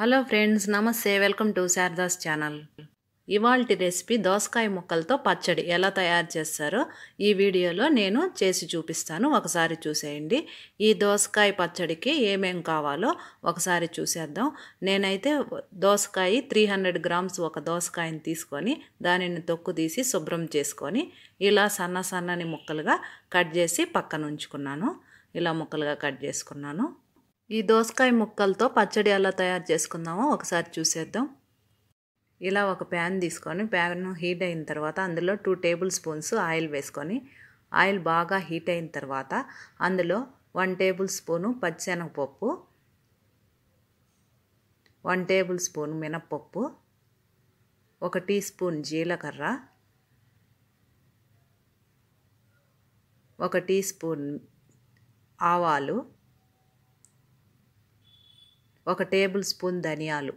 hello friends namaste welcome to Sharada's channel ఇవాల్టి recipe దోసకాయ ముక్కలతో పచ్చడి ఎలా తయారు చేస్తారో ఈ వీడియోలో నేను చేసి చూపిస్తాను ఒకసారి చూసేయండి ఈ దోసకాయ పచ్చడికి ఏమేం కావాలో ఒకసారి చూసేద్దాం నేనైతే దోసకాయ త్రీ హండ్రెడ్ గ్రామ్స్ ఒక దోసకాయని తీసుకొని దానిని తొక్కు తీసి శుభ్రం చేసుకొని ఇలా సన్న సన్నని ముక్కలుగా కట్ చేసి పక్కన ఉంచుకున్నాను ఇలా ముక్కలుగా కట్ చేసుకున్నాను ఈ దోసకాయ ముక్కలతో పచ్చడి ఎలా తయారు చేసుకుందామో ఒకసారి చూసేద్దాం ఇలా ఒక ప్యాన్ తీసుకొని ప్యాన్ హీట్ అయిన తర్వాత అందులో టూ టేబుల్ స్పూన్స్ ఆయిల్ వేసుకొని ఆయిల్ బాగా హీట్ అయిన తర్వాత అందులో వన్ టేబుల్ స్పూను పచ్చెనగపప్పు వన్ టేబుల్ స్పూన్ మినప్పప్పు ఒక టీ స్పూన్ జీలకర్ర ఒక టీ స్పూన్ ఆవాలు ఒక టేబుల్ స్పూన్ ధనియాలు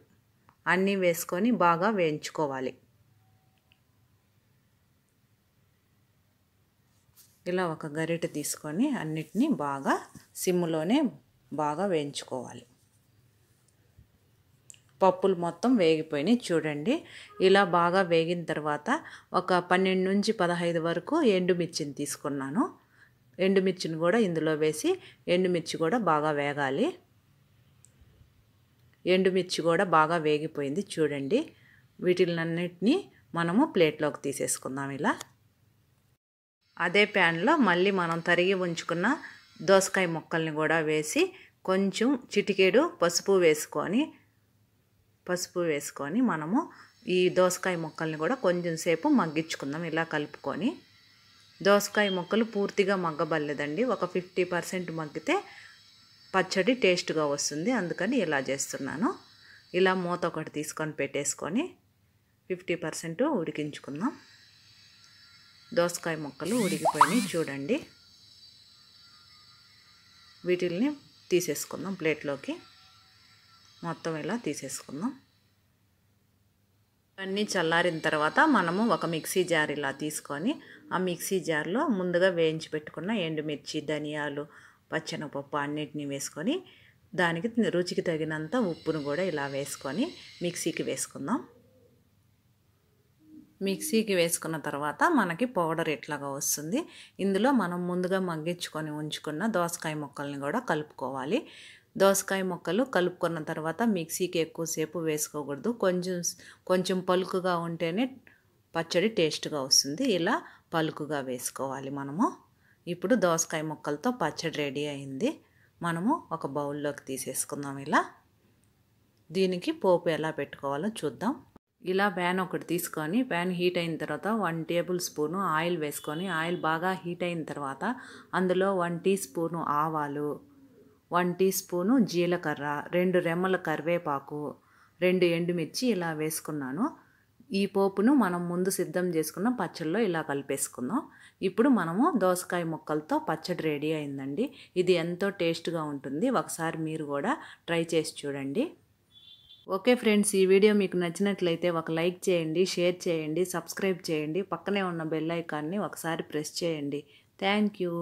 అన్నీ వేసుకొని బాగా వేయించుకోవాలి ఇలా ఒక గరిట తీసుకొని అన్నిటినీ బాగా సిమ్లోనే బాగా వేయించుకోవాలి పప్పులు మొత్తం వేగిపోయినాయి చూడండి ఇలా బాగా వేగిన తర్వాత ఒక పన్నెండు నుంచి పదహైదు వరకు ఎండుమిర్చిని తీసుకున్నాను ఎండుమిర్చిని కూడా ఇందులో వేసి ఎండుమిర్చి కూడా బాగా వేగాలి ఎండుమిర్చి కూడా బాగా వేగిపోయింది చూడండి వీటిలన్నిటినీ మనము ప్లేట్లోకి తీసేసుకుందాం ఇలా అదే ప్యాన్లో మళ్ళీ మనం తరిగి ఉంచుకున్న దోసకాయ ముక్కల్ని కూడా వేసి కొంచెం చిటికేడు పసుపు వేసుకొని పసుపు వేసుకొని మనము ఈ దోసకాయ ముక్కల్ని కూడా కొంచెం సేపు మగ్గించుకుందాం ఇలా కలుపుకొని దోసకాయ ముక్కలు పూర్తిగా మగ్గబడలేదండి ఒక ఫిఫ్టీ పర్సెంట్ మగ్గితే పచ్చడి టేస్ట్గా వస్తుంది అందుకని ఇలా చేస్తున్నాను ఇలా మూత ఒకటి తీసుకొని పెట్టేసుకొని ఫిఫ్టీ పర్సెంట్ ఉడికించుకుందాం దోసకాయ ముక్కలు ఉడికిపోయినాయి చూడండి వీటిల్ని తీసేసుకుందాం ప్లేట్లోకి మొత్తం ఇలా తీసేసుకుందాం అన్నీ చల్లారిన తర్వాత మనము ఒక మిక్సీ జార్ ఇలా తీసుకొని ఆ మిక్సీ జార్లో ముందుగా వేయించి పెట్టుకున్న ఎండుమిర్చి ధనియాలు పచ్చనపప్పు అన్నిటినీ వేసుకొని దానికి రుచికి తగినంత ఉప్పును కూడా ఇలా వేసుకొని మిక్సీకి వేసుకుందాం మిక్సీకి వేసుకున్న తర్వాత మనకి పౌడర్ ఎట్లాగా వస్తుంది ఇందులో మనం ముందుగా మగ్గించుకొని ఉంచుకున్న దోసకాయ ముక్కల్ని కూడా కలుపుకోవాలి దోసకాయ ముక్కలు కలుపుకున్న తర్వాత మిక్సీకి ఎక్కువసేపు వేసుకోకూడదు కొంచెం కొంచెం పలుకుగా ఉంటేనే పచ్చడి టేస్ట్గా వస్తుంది ఇలా పలుకుగా వేసుకోవాలి మనము ఇప్పుడు దోసకాయ ముక్కలతో పచ్చడి రెడీ అయింది మనము ఒక బౌల్లోకి తీసేసుకుందాం ఇలా దీనికి పోపు ఎలా పెట్టుకోవాలో చూద్దాం ఇలా ప్యాన్ ఒకటి తీసుకొని ప్యాన్ హీట్ అయిన తర్వాత వన్ టేబుల్ స్పూను ఆయిల్ వేసుకొని ఆయిల్ బాగా హీట్ అయిన తర్వాత అందులో వన్ టీ స్పూను ఆవాలు వన్ టీ స్పూను జీలకర్ర రెండు రెమ్మల కరివేపాకు రెండు ఎండుమిర్చి ఇలా వేసుకున్నాను ఈ పోపును మనం ముందు సిద్ధం చేసుకున్న పచ్చళ్ళలో ఇలా కలిపేసుకుందాం ఇప్పుడు మనము దోసకాయ ముక్కలతో పచ్చడి రెడీ అయిందండి ఇది ఎంతో టేస్ట్గా ఉంటుంది ఒకసారి మీరు కూడా ట్రై చేసి చూడండి ఓకే ఫ్రెండ్స్ ఈ వీడియో మీకు నచ్చినట్లయితే ఒక లైక్ చేయండి షేర్ చేయండి సబ్స్క్రైబ్ చేయండి పక్కనే ఉన్న బెల్ ఐకాన్ని ఒకసారి ప్రెస్ చేయండి థ్యాంక్ యూ